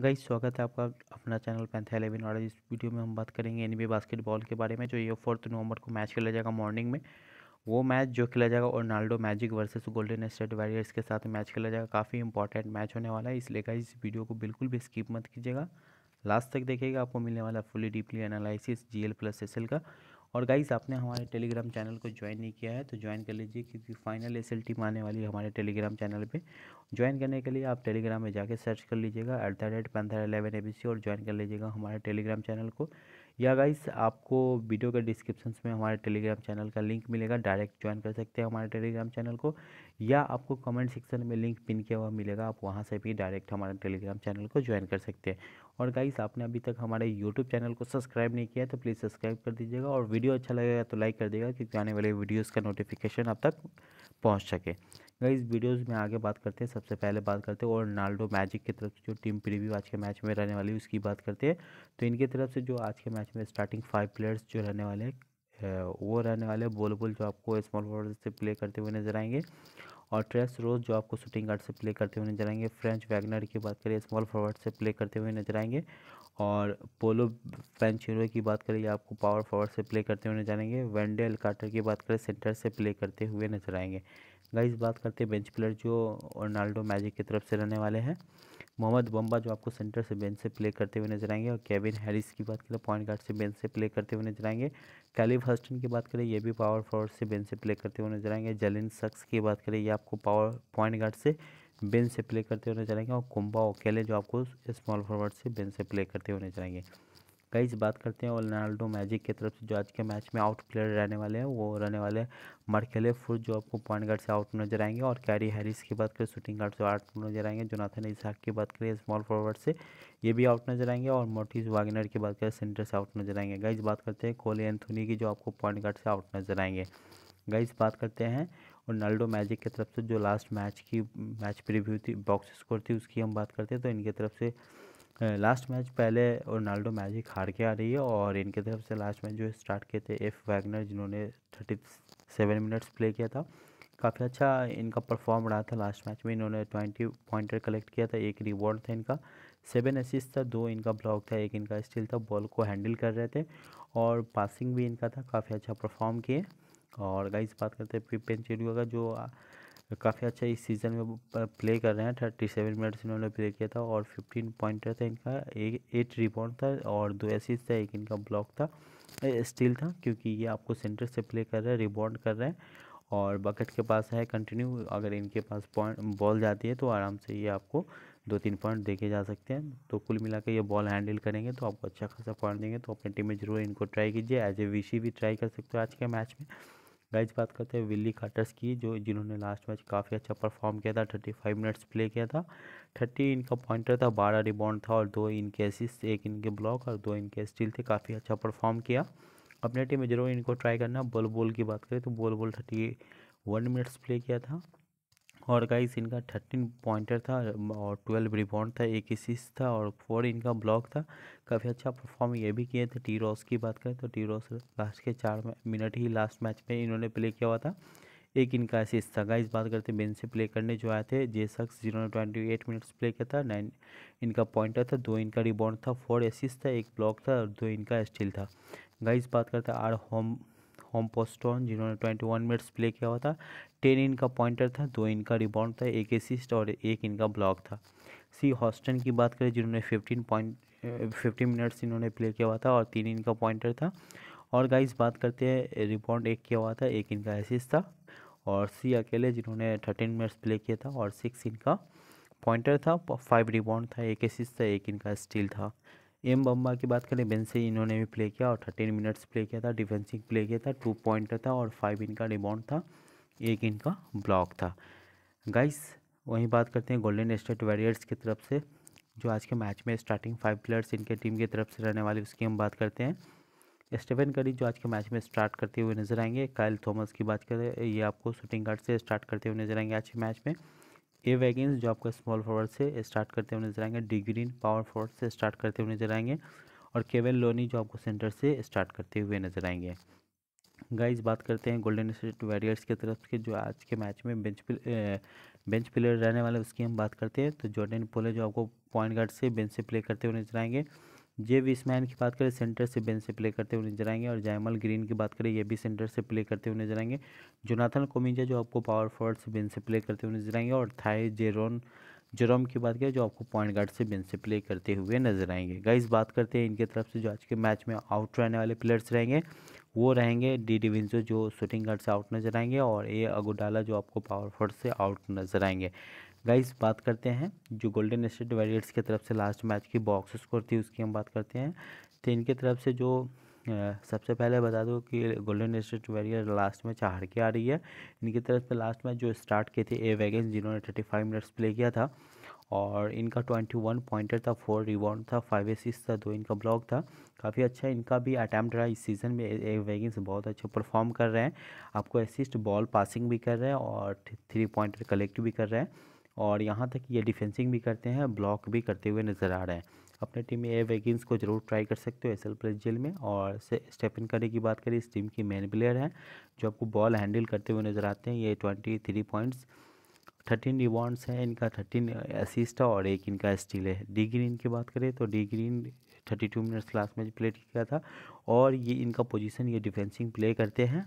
गई स्वागत है आपका अपना चैनल पैंथा एलेवन और इस वीडियो में हम बात करेंगे एनबीए बास्केटबॉल के बारे में जो ये फोर्थ नवंबर को मैच खेला जाएगा मॉर्निंग में वो मैच जो खेला जाएगा Orlando Magic versus Golden State Warriors के साथ मैच खेला जाएगा काफ़ी इंपॉर्टेंट मैच होने वाला है इसलिए इस वीडियो को बिल्कुल भी स्किप मत कीजिएगा लास्ट तक देखिएगा आपको मिलने वाला fully deeply analysis G plus S का और गाइस आपने हमारे टेलीग्राम चैनल को ज्वाइन नहीं किया है तो ज्वाइन कर लीजिए क्योंकि फाइनल एस एल टीम आने वाली है हमारे टेलीग्राम चैनल पे ज्वाइन करने के लिए आप टेलीग्राम में जाके सर्च कर लीजिएगा एट द रेट पंद्रह एलेवन ए और ज्वाइन कर लीजिएगा हमारे टेलीग्राम चैनल को या गाइस आपको वीडियो के डिस्क्रिप्शन में हमारे टेलीग्राम चैनल का लिंक मिलेगा डायरेक्ट ज्वाइन कर सकते हैं हमारे टेलीग्राम चैनल को या आपको कमेंट सेक्शन में लिंक पिन किया हुआ मिलेगा आप वहाँ से भी डायरेक्ट हमारे टेलीग्राम चैनल को ज्वाइन कर सकते हैं और गाइस आपने अभी तक हमारे यूट्यूब चैनल को सब्सक्राइब नहीं किया तो प्लीज़ सब्सक्राइब कर दीजिएगा और वीडियो अच्छा लगेगा तो लाइक कर देगा क्योंकि आने वाले वीडियोज़ का नोटिफिकेशन आप तक पहुँच सके गई तो वीडियोस में आगे बात करते हैं सबसे पहले बात करते हैं और रोनाल्डो मैजिक की तरफ से जो टीम प्रीव्यू आज के मैच में रहने वाली है उसकी बात करते हैं तो इनकी तरफ से जो आज के मैच में स्टार्टिंग फाइव प्लेयर्स जो रहने वाले हैं वो रहने वाले बोल बोल जो आपको स्मॉल फॉरवर्ड से प्ले करते हुए नजर आएंगे और ट्रेस रोज जो आपको शूटिंग गार्ड से प्ले करते हुए नजर आएंगे फ्रेंच वैगनर की बात करें स्मॉल फॉरवर्ड से प्ले करते हुए नजर आएंगे और पोलो फ्रेंच हीरो की बात करें आपको पावर फॉरवर्ड से प्ले करते हुए नजर आएंगे वेंडेल कार्टर की बात करें सेंटर से प्ले करते हुए नजर आएंगे गाइस बात करते हैं बेंच प्लेयर जो रोनाल्डो मैजिक की तरफ से रहने वाले हैं मोहम्मद बम्बा जो आपको सेंटर से बेंच से प्ले करते हुए नजर आएंगे और केविन हैरिस की बात करें पॉइंट गार्ड से बेंच से प्ले करते हुए नजर आएंगे कैलिफ हस्टन की बात करें ये भी पावर फॉरवर्ड से बेंच से प्ले करते हुए नजर आएंगे जलिन शख्स की बात करें ये आपको पावर पॉइंट गार्ड से बेंच से प्ले करते हुए नजर आएंगे और कुम्बा ओकेले जो आपको स्मॉल फॉरवर्ड से बेंच से प्ले करते हुए नजर आएंगे कई बात करते हैं और रोनाल्डो मैजिक की तरफ से जो आज के मैच में आउट प्लेयर रहने वाले हैं वो रहने वाले हैं मरकेले फुट जो आपको पॉइंट गार्ड से आउट नजर आएंगे और कैरी हैरिस की बात करें शूटिंग गार्ड से आउट नजर आएंगे जोनाथन इसहाक की बात करें स्मॉल फॉरवर्ड से ये भी आउट नजर आएंगे और मोटिस वागनर की बात करें सेंटर से आउट नजर आएंगे गाइज बात करते हैं कोहली एंथोनी की जो आपको पॉइंट गार्ड से आउट नजर आएंगे गाइज बात करते हैं रोनाल्डो मैजिक की तरफ से जो लास्ट मैच की मैच प्रीव्यू थी बॉक्स स्कोर थी उसकी हम बात करते हैं तो इनकी तरफ से लास्ट मैच पहले रोनाल्डो मैजिक हार के आ रही है और इनके तरफ से लास्ट मैच जो स्टार्ट किए थे एफ वैगनर जिन्होंने थर्टी सेवन मिनट्स प्ले किया था काफ़ी अच्छा इनका परफॉर्म रहा था लास्ट मैच में इन्होंने ट्वेंटी पॉइंटर कलेक्ट किया था एक रिवॉर्ड था इनका सेवन असिस्ट था दो इनका ब्लॉक था एक इनका स्टिल था बॉल को हैंडल कर रहे थे और पासिंग भी इनका था काफ़ी अच्छा परफॉर्म किए और गाइस बात करते हैं पिपेन चिड़िया का जो तो काफ़ी अच्छा इस सीज़न में प्ले कर रहे हैं थर्टी सेवन मिनट्स इन्होंने प्ले किया था और फिफ्टीन पॉइंटर था तो इनका एक एट रिबाउंड था और दो एसिस था एक इनका ब्लॉक था स्टील था क्योंकि ये आपको सेंटर से प्ले कर रहे हैं रिबाउंड कर रहे हैं और बकेट के पास है कंटिन्यू अगर इनके पास पॉइंट बॉल जाती है तो आराम से ये आपको दो तीन पॉइंट देखे जा सकते हैं तो कुल मिला ये बॉल हैंडल करेंगे तो आपको अच्छा खासा पॉइंट देंगे तो अपनी टीम में ज़रूर इनको ट्राई कीजिए एज ए विशी भी ट्राई कर सकते हो आज के मैच में गाइज बात करते हैं विली कार्टर्स की जो जिन्होंने लास्ट मैच काफ़ी अच्छा परफॉर्म किया था थर्टी फाइव मिनट्स प्ले किया था थर्टी इनका पॉइंटर था बारह रिबाउंड था और दो इनके असिस्ट एक इनके ब्लॉक और दो इनके स्टील थे काफ़ी अच्छा परफॉर्म किया अपने टीम में जरूर इनको ट्राई करना बॉल बॉल की बात करें तो Bol Bol thirty one minutes play किया था और गाइस इनका थर्टीन पॉइंटर था और ट्वेल्व रिबॉन्ड था एक असिस्ट था और फोर इनका ब्लॉक था काफ़ी अच्छा परफॉर्म ये भी किए थे टी रॉस की बात करें तो टी रॉस लास्ट के चार मिनट ही लास्ट मैच में इन्होंने प्ले किया हुआ था एक इनका असिस्ट था गाइस बात करते हैं बेन से प्ले करने जो आए थे जे शख्स ने ट्वेंटी एट मिनट्स प्ले किया था नाइन इनका पॉइंटर था दो इनका रिबॉन्ड था फोर एसिस था एक ब्लॉक था और दो इनका स्टील था गाइस बात करते हैं आर होम होम पोस्टोन जिन्होंने ट्वेंटी वन मिनट्स प्ले किया हुआ था टेन इनका पॉइंटर था दो इनका रिबाउंड था एक असिस्ट और एक इनका ब्लॉक था सी हॉस्टन की बात करें जिन्होंने फिफ्टीन पॉइंट फिफ्टीन मिनट्स इन्होंने प्ले किया हुआ था और तीन इनका पॉइंटर था और गाइस बात करते हैं रिबाउंड एक किया हुआ था एक इनका एसिस था और सी अकेले जिन्होंने थर्टीन मिनट्स प्ले किया था और सिक्स इनका पॉइंटर था फाइव रिबाउंड था एक एसिस था एक इनका स्टील था एम बम्बा की बात करें बेन से इन्होंने भी प्ले किया और थर्टीन मिनट्स प्ले किया था डिफेंसिंग प्ले किया था टू पॉइंट था और फाइव इनका रिबाउंड था एक इनका ब्लॉक था गाइस वहीं बात करते हैं गोल्डन स्टेट वॉरियर्स की तरफ से जो आज के मैच में स्टार्टिंग फाइव प्लेयर्स इनके टीम की तरफ से रहने वाले उसकी हम बात करते हैं स्टेफन करी जो आज के मैच में स्टार्ट करते हुए नजर आएंगे कायल थॉमस की बात करें ये आपको शूटिंग गार्ड से स्टार्ट करते हुए नजर आएंगे आज के मैच में ए वैगेंस जो आपका स्मॉल फॉरवर्ड से स्टार्ट करते हुए नजर आएंगे डी ग्रीन पावर फॉरवर्ड से स्टार्ट करते हुए नजर आएंगे और केवल लोनी जो आपको सेंटर से स्टार्ट करते हुए नजर आएंगे गाइज बात करते हैं गोल्डन स्टेट वॉरियर्स की तरफ के जो आज के मैच में बेंच बेंच प्लेयर रहने वाले उसकी हम बात करते हैं तो जॉर्डन पोले जो आपको पॉइंट गार्ड से बेंच से प्ले करते हुए नजर आएंगे जे इसमाइल की बात करें सेंटर से बेंच से प्ले करते हुए नजर आएंगे और जयमल ग्रीन की बात करें ये भी सेंटर से प्ले करते हुए नजर आएंगे जोनाथन कोमिंजा जो आपको पावर फॉरवर्ड से बेंच से प्ले करते हुए नजर आएंगे और थाई जेरोन जेरोम की बात करें जो आपको पॉइंट गार्ड से बेंच से प्ले करते हुए नजर आएंगे गाइज बात करते हैं इनके तरफ से जो आज के मैच में आउट रहने वाले प्लेयर्स रहेंगे वो रहेंगे डी डिविंजो जो शूटिंग गार्ड से आउट नजर आएंगे और ए अगोडाला जो आपको पावर फॉर्ड से आउट नजर आएंगे गाइस बात करते हैं जो गोल्डन स्टेट वॉरियर्स की तरफ से लास्ट मैच की बॉक्स स्कोर थी उसकी हम बात करते हैं तो इनकी तरफ से जो सबसे पहले बता दो कि Golden State Warrior last match चार के आ रही है इनकी तरफ से लास्ट मैच जो स्टार्ट किए थे ए वैगन जिन्होंने थर्टी फाइव मिनट्स प्ले किया था और इनका ट्वेंटी वन पॉइंटर था फोर रिबाउंड था फाइव एसिस था दो इनका ब्लॉक था काफ़ी अच्छा इनका भी अटैम्प्ट रहा इस सीज़न में ए वैगन्स बहुत अच्छा परफॉर्म कर रहे हैं आपको असिस्ट बॉल पासिंग भी कर रहे हैं और थ्री पॉइंटर कलेक्ट भी कर रहे हैं और यहाँ तक ये डिफेंसिंग भी करते हैं ब्लॉक भी करते हुए नज़र आ रहे हैं अपने टीम में ए वेगिंस को जरूर ट्राई कर सकते हो एस एल प्लस जेल में और स्टेपिन करने की बात करें इस टीम की मेन प्लेयर हैं जो आपको बॉल हैंडल करते हुए नज़र आते हैं ये twenty three points thirteen rebounds हैं इनका थर्टीन असिस्ट और एक इनका स्टील है डी ग्रीन की बात करें तो D Green thirty two minutes last match play किया था और ये इनका पोजीशन ये डिफेंसिंग प्ले करते हैं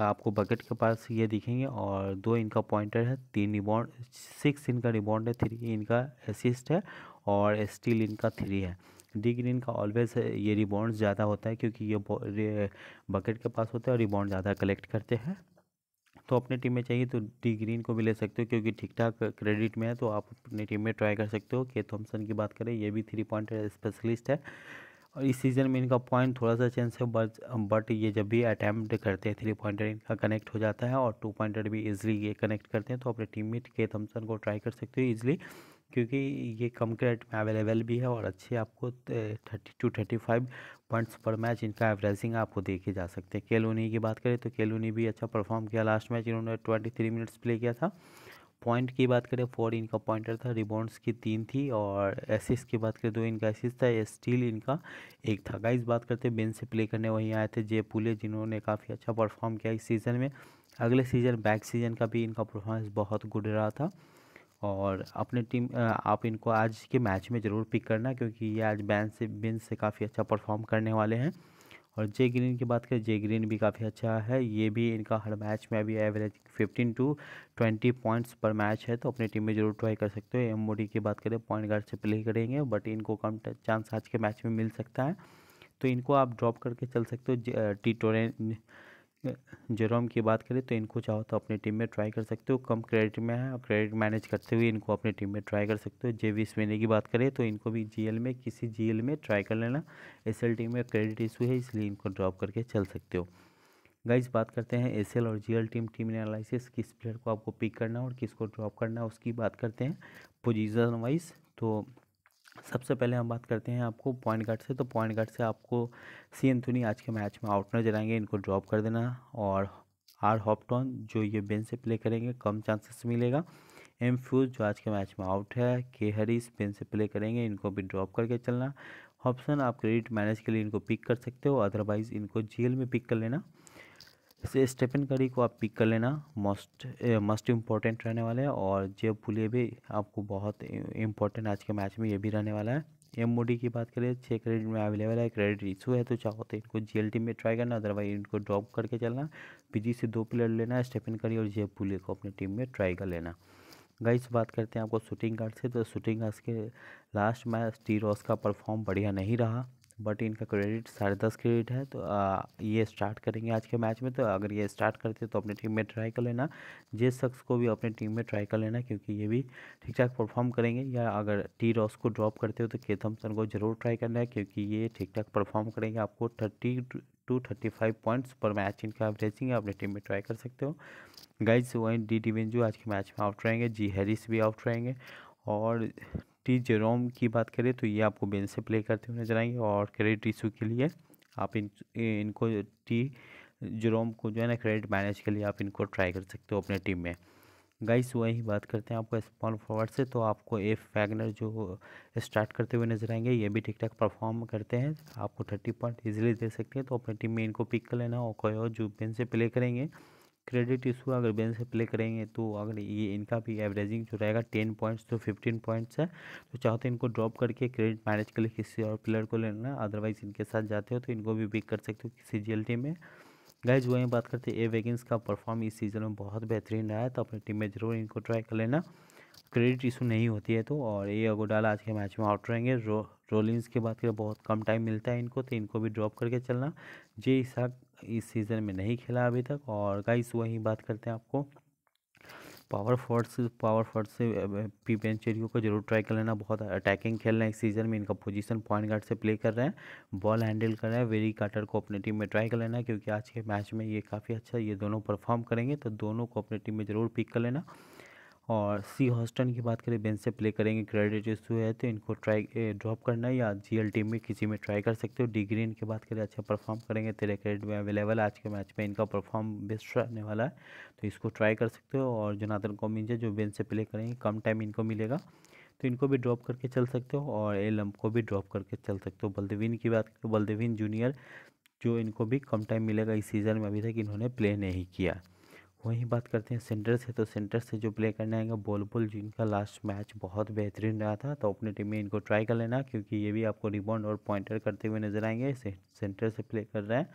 आपको बकेट के पास ये दिखेंगे और दो इनका पॉइंटर है तीन रिबॉन्ड सिक्स इनका रिबॉन्ड है थ्री इनका असिस्ट है और स्टील इनका थ्री है डी ग्रीन का ऑलवेज ये रिबॉन्ड ज़्यादा होता है क्योंकि ये बकेट के पास होता है और रिबॉन्ड ज़्यादा कलेक्ट करते हैं तो अपने टीम में चाहिए तो डी ग्रीन को भी ले सकते हो क्योंकि ठीक ठाक क्रेडिट में है तो आप अपनी टीम में ट्राई कर सकते हो के थॉम्सन की बात करें ये भी थ्री पॉइंट स्पेशलिस्ट है और इस सीज़न में इनका पॉइंट थोड़ा सा चेंज है बट बट ये जब भी अटैम्प्ट करते हैं थ्री पॉइंटर इनका कनेक्ट हो जाता है और टू पॉइंटर भी इजीली ये कनेक्ट करते हैं तो अपने टीममेट के थम्सन को ट्राई कर सकते हो ईजिली क्योंकि ये कम के रेट में अवेलेबल भी है और अच्छे आपको thirty two thirty five points पर मैच इनका एवरेजिंग आपको देखे जा सकते हैं केलोनी की बात करें तो केलोनी भी अच्छा परफॉर्म किया लास्ट मैच इन्होंने ट्वेंटी थ्री मिनट्स प्ले किया था पॉइंट की बात करें फोर इनका पॉइंटर था रिबॉन्ड्स की तीन थी और एसिस की बात करें दो इनका एसिस था स्टील इनका एक था गाइस बात करते हैं बेंच से प्ले करने वहीं आए थे जे पुले जिन्होंने काफ़ी अच्छा परफॉर्म किया इस सीज़न में अगले सीज़न बैक सीज़न का भी इनका परफॉर्मेंस बहुत गुड रहा था और अपने टीम आप इनको आज के मैच में ज़रूर पिक करना क्योंकि ये आज बैन से बेंच से काफ़ी अच्छा परफॉर्म करने वाले हैं और जे ग्रीन की बात करें जे ग्रीन भी काफ़ी अच्छा है ये भी इनका हर मैच में अभी average fifteen to twenty points पर मैच है तो अपनी टीम में जरूर ट्राई कर सकते हो एम मोडी की बात करें पॉइंट गार्ड से प्ले करेंगे बट इनको कम चांस आज के मैच में मिल सकता है तो इनको आप ड्रॉप करके चल सकते हो टी ट्वेंट जेरोम की बात करें तो इनको चाहो तो अपनी टीम में ट्राई कर सकते हो कम क्रेडिट में है और क्रेडिट मैनेज करते हुए इनको अपनी टीम में ट्राई कर सकते हो जेवी स्वेने की बात करें तो इनको भी जीएल में किसी जीएल में ट्राई कर लेना एस टीम में क्रेडिट इशू है इसलिए इनको ड्रॉप करके चल सकते हो गाइज बात करते हैं एस और जी टीम टीम एनालिसिस किस प्लेयर को आपको पिक करना है और किसको ड्रॉप करना है उसकी बात करते हैं पोजिशन वाइज तो सबसे पहले हम बात करते हैं आपको पॉइंट गार्ड से तो पॉइंट गार्ड से आपको सी एंथनी आज के मैच में आउट नजर आएंगे इनको ड्रॉप कर देना और आर हॉपटॉन जो ये बेंच से प्ले करेंगे कम चांसेस मिलेगा एम फ्यूज जो आज के मैच में आउट है के हरीस बेंच से प्ले करेंगे इनको भी ड्रॉप करके चलना ऑप्शन आप क्रेडिट मैनेज के लिए इनको पिक कर सकते हो अदरवाइज़ इनको जेल में पिक कर लेना इसे स्टेपन करी को आप पिक कर लेना मोस्ट मोस्ट इम्पॉर्टेंट रहने वाले हैं और जेब पुलिया भी आपको बहुत इंपॉर्टेंट आज के मैच में ये भी रहने वाला है एम की बात करें छः क्रेडिट में अवेलेबल है क्रेडिट इशू है तो चाहो तो इनको टीम में ट्राई करना अदरवाइज इनको ड्रॉप करके चलना पीजी से दो प्लेयर लेना स्टेफिन करी और जेब पुलिया को अपनी टीम में ट्राई कर लेना गाइस बात करते हैं आपको शूटिंग गार्ड से तो शूटिंग गार्ड के लास्ट मैच टी रॉस का परफॉर्म बढ़िया नहीं रहा बट इनका क्रेडिट साढ़े दस क्रेडिट है तो आ, ये स्टार्ट करेंगे आज के मैच में तो अगर ये स्टार्ट करते तो अपने टीम में ट्राई कर लेना जिस शख्स को भी अपने टीम में ट्राई कर लेना क्योंकि ये भी ठीक ठाक परफॉर्म करेंगे या अगर टी रॉस को ड्रॉप करते हो तो के थम्सन को ज़रूर ट्राई करना है क्योंकि ये ठीक ठाक परफॉर्म करेंगे आपको thirty two thirty five points पर मैच इनका एवरेजिंग है अपने टीम में ट्राई कर सकते हो गाइज वहीं डी डी जो आज के मैच में आउट रहेंगे जी हैरिस भी आउट रहेंगे और टी जेरोम की बात करें तो ये आपको बेंच से प्ले करते हुए नजर आएंगे और क्रेडिट इशू के लिए आप इन इनको टी जेरोम को जो है ना क्रेडिट मैनेज के लिए आप इनको ट्राई कर सकते हो अपने टीम में गाइस वही बात करते हैं आपको स्पॉन फॉरवर्ड से तो आपको एफ वैगनर जो स्टार्ट करते हुए नजर आएंगे ये भी ठीक ठाक परफॉर्म करते हैं आपको थर्टी पॉइंट ईजिली दे सकते हैं तो अपनी टीम में इनको पिक कर लेना और कोई और जो पेन से प्ले करेंगे क्रेडिट इशू अगर बैंक से प्ले करेंगे तो अगर ये इनका भी एवरेजिंग जो रहेगा टेन पॉइंट्स तो फिफ्टीन पॉइंट्स है तो चाहो तो इनको ड्रॉप करके क्रेडिट मैनेज के लिए किसी और प्लेयर को लेना अदरवाइज इनके साथ जाते हो तो इनको भी पिक कर सकते हो किसी जी में गाइज वही बात करते हैं ए वेगिंग्स का परफॉर्म इस सीज़न में बहुत बेहतरीन रहा है तो अपनी टीम में ज़रूर इनको ट्राई कर लेना क्रेडिट इशू नहीं होती है तो और ये अगोडाला आज के मैच में आउट रहेंगे रो रोलिंग्स की बात करें बहुत कम टाइम मिलता है इनको तो इनको भी ड्रॉप करके चलना जे हिसाब इस सीज़न में नहीं खेला अभी तक और गाइस वही बात करते हैं आपको पावर फोर्ड से पावर फोर्ड से पी बेंचेरियो को जरूर ट्राई कर लेना बहुत अटैकिंग खेल रहे हैं इस सीज़न में इनका पोजीशन पॉइंट गार्ड से प्ले कर रहे हैं बॉल हैंडल कर रहे हैं वेरी कार्टर को अपने टीम में ट्राई कर लेना क्योंकि आज के मैच में ये काफ़ी अच्छा ये दोनों परफॉर्म करेंगे तो दोनों को अपने टीम में ज़रूर पिक कर लेना और सी हॉस्टन की बात करें बेंच से प्ले करेंगे क्रेडिट इशू है तो इनको ट्राई ड्रॉप करना है या जी टीम में किसी में ट्राई कर सकते हो डी ग्रीन की बात करें अच्छा परफॉर्म करेंगे तेरे क्रेडिट में अवेलेबल आज के मैच में इनका परफॉर्म बेस्ट रहने वाला है तो इसको ट्राई कर सकते हो और जोनाथन कॉमिंजे जो बेंच से प्ले करेंगे कम टाइम इनको मिलेगा तो इनको भी ड्रॉप करके चल सकते हो और ए को भी ड्रॉप करके चल सकते हो बलदेवीन की बात करें बलदेविन जूनियर जो इनको भी कम टाइम मिलेगा इस सीज़न में अभी तक इन्होंने प्ले नहीं किया वहीं बात करते हैं सेंटर से तो सेंटर से जो प्ले करने आएंगे बोलपुल जिनका लास्ट मैच बहुत बेहतरीन रहा था तो अपनी टीम में इनको ट्राई कर लेना क्योंकि ये भी आपको रिबाउंड और पॉइंटर करते हुए नजर आएंगे सेंटर से प्ले कर रहे हैं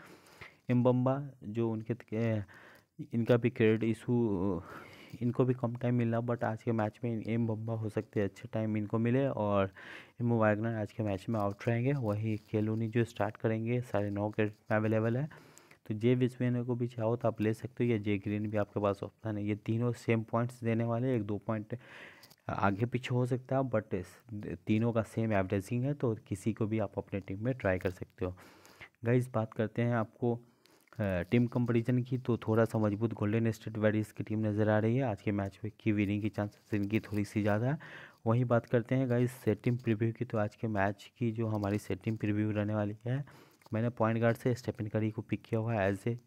एम्बम्बा जो उनके इनका भी क्रेडिट इशू इनको भी कम टाइम मिला बट आज के मैच में एम बम्बा हो सकते हैं अच्छे टाइम इनको मिले और एम वैगनर आज के मैच में आउट रहेंगे वही खेलूनी जो स्टार्ट करेंगे साढ़े नौ के अवेलेबल है तो जे विस्वेनर को भी चाहो तो आप ले सकते हो या जे ग्रीन भी आपके पास ऑप्शन है ये तीनों सेम पॉइंट्स देने वाले एक दो पॉइंट आगे पीछे हो सकता है बट तीनों का सेम एवरेजिंग है तो किसी को भी आप अपने टीम में ट्राई कर सकते हो गाइज बात करते हैं आपको टीम कंपटीशन की तो थोड़ा सा मजबूत गोल्डन स्टेट वॉरियर्स की टीम नज़र आ रही है आज के मैच में की विनिंग की चांसेस इनकी थोड़ी सी ज़्यादा है वहीं बात करते हैं गाइज सेटिंग प्रीव्यू की तो आज के मैच की जो हमारी सेटिंग प्रीव्यू रहने वाली है मैंने पॉइंट गार्ड से स्टेपिन करी को पिक किया हुआ है as A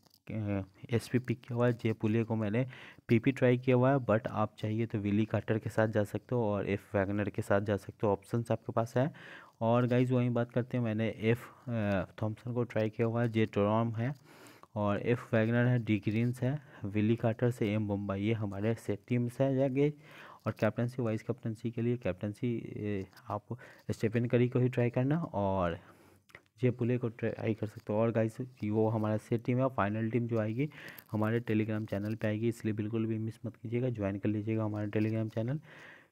S P pick किया हुआ है जे पुलिया को मैंने पीपी ट्राई किया हुआ है बट आप चाहिए तो विली कार्टर के साथ जा सकते हो और एफ़ वैगनर के साथ जा सकते हो ऑप्शंस आपके पास है और गाइज वहीं बात करते हैं मैंने एफ़ थॉम्सन को ट्राई किया हुआ है जे टोराम है और एफ़ वैगनर है डी ग्रीन्स है विली कार्टर से एम बम्बई ये हमारे से टीम्स है जागे और कैप्टनसी वाइस कैप्टनसी के लिए कैप्टनसी आप स्टेफिन करी को ही ट्राई करना और जय पुले को ट्राई कर सकते हो और गाइस वो हमारा सेट टीम है फाइनल टीम जो आएगी हमारे टेलीग्राम चैनल पे आएगी इसलिए बिल्कुल भी मिस मत कीजिएगा ज्वाइन कर लीजिएगा हमारे टेलीग्राम चैनल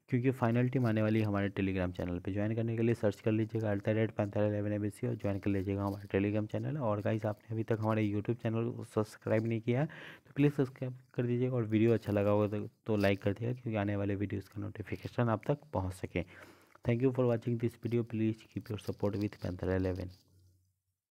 क्योंकि फाइनल टीम आने वाली है हमारे टेलीग्राम चैनल पे ज्वाइन करने के लिए सर्च कर लीजिएगा at the rate Panther eleven A और ज्वाइन कर लीजिएगा हमारे टेलीग्राम चैनल और गाइस आपने अभी तक हमारे यूट्यूब चैनल को सब्सक्राइब नहीं किया तो प्लीज़ सब्सक्राइब कर दीजिएगा और वीडियो अच्छा लगा होगा तो लाइक तो कर दीजिएगा क्योंकि आने वाले वीडियोज़ का नोटिफिकेशन आप तक पहुँच सके thank you for watching this video please keep your support with Panther eleven